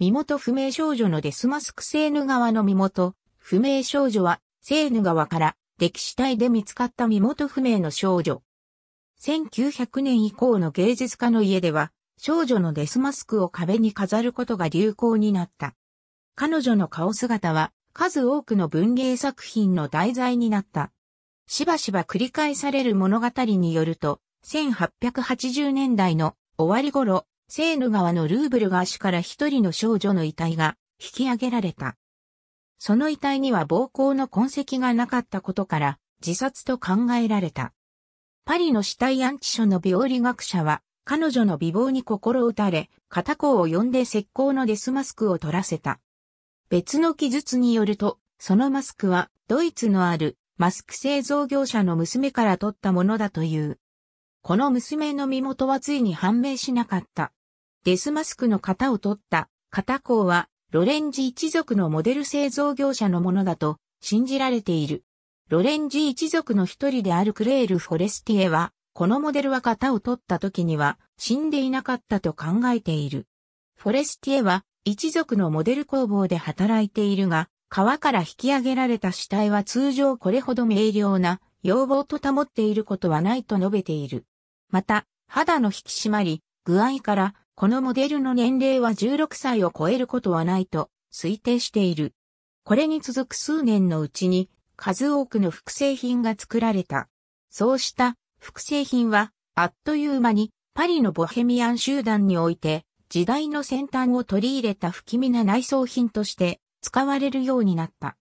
身元不明少女のデスマスクセーヌ川の身元不明少女はセーヌ川から歴史体で見つかった身元不明の少女。1900年以降の芸術家の家では少女のデスマスクを壁に飾ることが流行になった。彼女の顔姿は数多くの文芸作品の題材になった。しばしば繰り返される物語によると、1880年代の終わり頃、セーヌ川のルーブルガーシュから一人の少女の遺体が引き上げられた。その遺体には暴行の痕跡がなかったことから自殺と考えられた。パリの死体安置所の病理学者は彼女の美貌に心打たれ、片子を呼んで石膏のデスマスクを取らせた。別の記述によると、そのマスクはドイツのあるマスク製造業者の娘から取ったものだという。この娘の身元はついに判明しなかった。デスマスクの型を取った型工はロレンジ一族のモデル製造業者のものだと信じられている。ロレンジ一族の一人であるクレール・フォレスティエは、このモデルは型を取った時には死んでいなかったと考えている。フォレスティエは一族のモデル工房で働いているが、川から引き上げられた死体は通常これほど明瞭な要望と保っていることはないと述べている。また、肌の引き締まり、具合からこのモデルの年齢は16歳を超えることはないと推定している。これに続く数年のうちに数多くの複製品が作られた。そうした複製品はあっという間にパリのボヘミアン集団において時代の先端を取り入れた不気味な内装品として使われるようになった。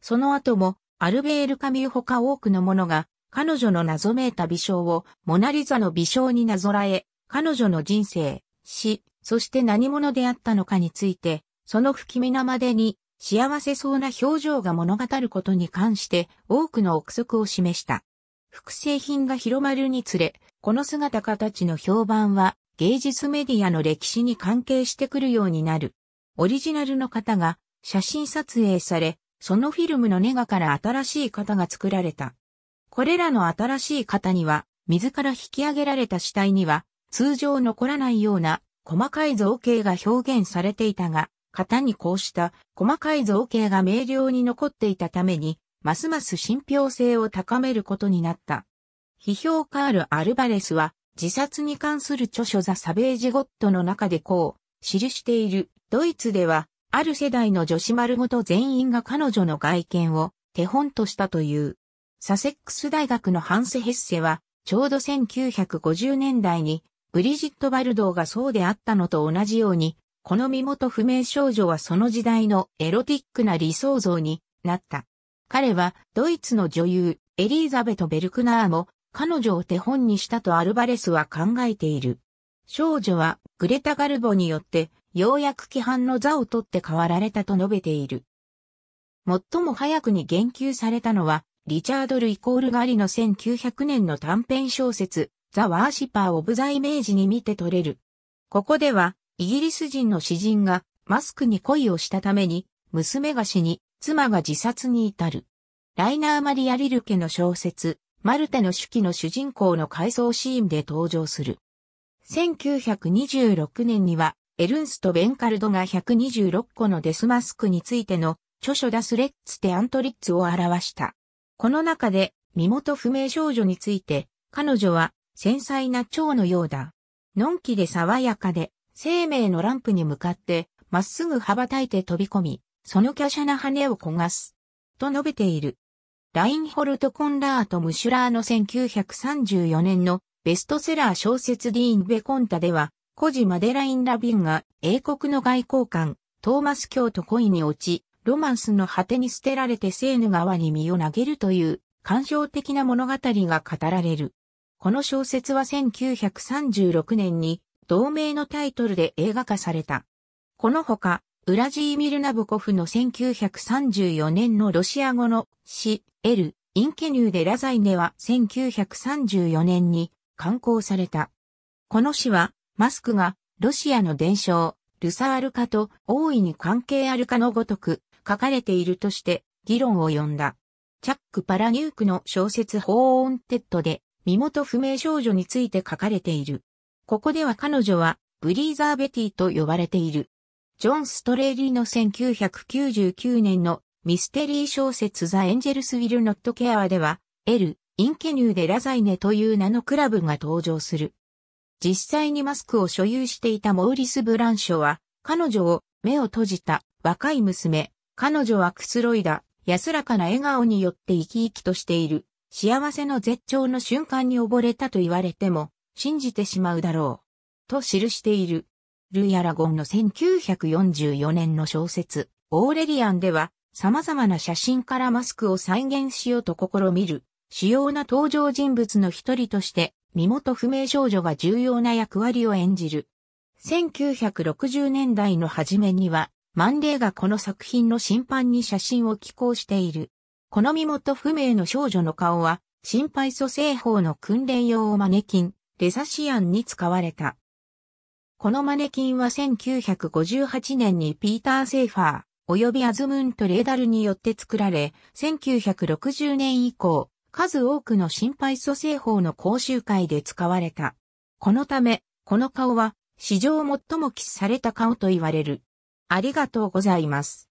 その後もアルベール・カミューほか多くのものが彼女の謎めいた微笑をモナリザの微笑になぞらえ、彼女の人生、し、そして何者であったのかについて、その不気味なまでに幸せそうな表情が物語ることに関して多くの憶測を示した。複製品が広まるにつれ、この姿形の評判は芸術メディアの歴史に関係してくるようになる。オリジナルの型が写真撮影され、そのフィルムのネガから新しい型が作られた。これらの新しい型には、自ら引き上げられた死体には、通常残らないような細かい造形が表現されていたが、型にこうした細かい造形が明瞭に残っていたために、ますます信憑性を高めることになった。批評カール・アルバレスは、自殺に関する著書ザ・サベージ・ゴッドの中でこう、記している、ドイツでは、ある世代の女子丸ごと全員が彼女の外見を手本としたという。サセックス大学のハンス・ヘッセは、ちょうど1950年代にブリジット・バルドーがそうであったのと同じように、この身元不明少女はその時代のエロティックな理想像になった。彼はドイツの女優エリーザベト・ベルクナーも彼女を手本にしたとアルバレスは考えている。少女はグレタ・ガルボによってようやく規範の座を取って代わられたと述べている。最も早くに言及されたのはリチャードル・イコール・ガリの1900年の短編小説ザ・ワーシパー・オブ・ザ・イメージに見て取れる。ここでは、イギリス人の詩人がマスクに恋をしたために、娘が死に、妻が自殺に至る。ライナー・マリア・リルケの小説、マルテの手記の主人公の回想シーンで登場する。1926年には、エルンスト・ベンカルドが126個のデスマスクについての著書ダスレッツ・テ・アントリッツを表した。この中で、身元不明少女について、彼女は繊細な蝶のようだ。のんきで爽やかで、生命のランプに向かって、まっすぐ羽ばたいて飛び込み、その華奢な羽を焦がす。と述べている。ラインホルト・コンラート・ムシュラーの1934年のベストセラー小説ディーン・ベコンタでは、コジマデライン・ラビンが英国の外交官、トーマス・教と恋に落ち、ロマンスの果てに捨てられてセーヌ川に身を投げるという、感傷的な物語が語られる。この小説は1936年に同名のタイトルで映画化された。このほか、ウラジーミル・ナボコフの1934年のロシア語の詩、エル、インケニューでラザイネは1934年に刊行された。この詩は、マスクがロシアの伝承、ルサールカと大いに関係あるかのごとく書かれているとして議論を呼んだ。チャック・パラニュークの小説ホーンテッドで身元不明少女について書かれている。ここでは彼女はブリーザーベティと呼ばれている。ジョン・ストレーリーの1999年のミステリー小説ザ・エンジェルス・ウィル・ノット・ケアでは、L、インケニューデ・ラザイネという名のクラブが登場する。実際にマスクを所有していたモーリス・ブランショは、彼女を目を閉じた若い娘、彼女はくつろいだ安らかな笑顔によって生き生きとしている幸せの絶頂の瞬間に溺れたと言われても、信じてしまうだろう。と記している。ルイ・アラゴンの1944年の小説、オーレリアンでは、様々な写真からマスクを再現しようと試みる、主要な登場人物の一人として、身元不明少女が重要な役割を演じる。1960年代の初めには、マンデーがこの作品の審判に写真を寄稿している。この身元不明の少女の顔は、心肺蘇生法の訓練用マネキン、レザシアンに使われた。このマネキンは1958年にピーター・セーファー、及びアズムント・レーダルによって作られ、1960年以降、数多くの心肺蘇生法の講習会で使われた。このため、この顔は、史上最もキスされた顔と言われる。ありがとうございます。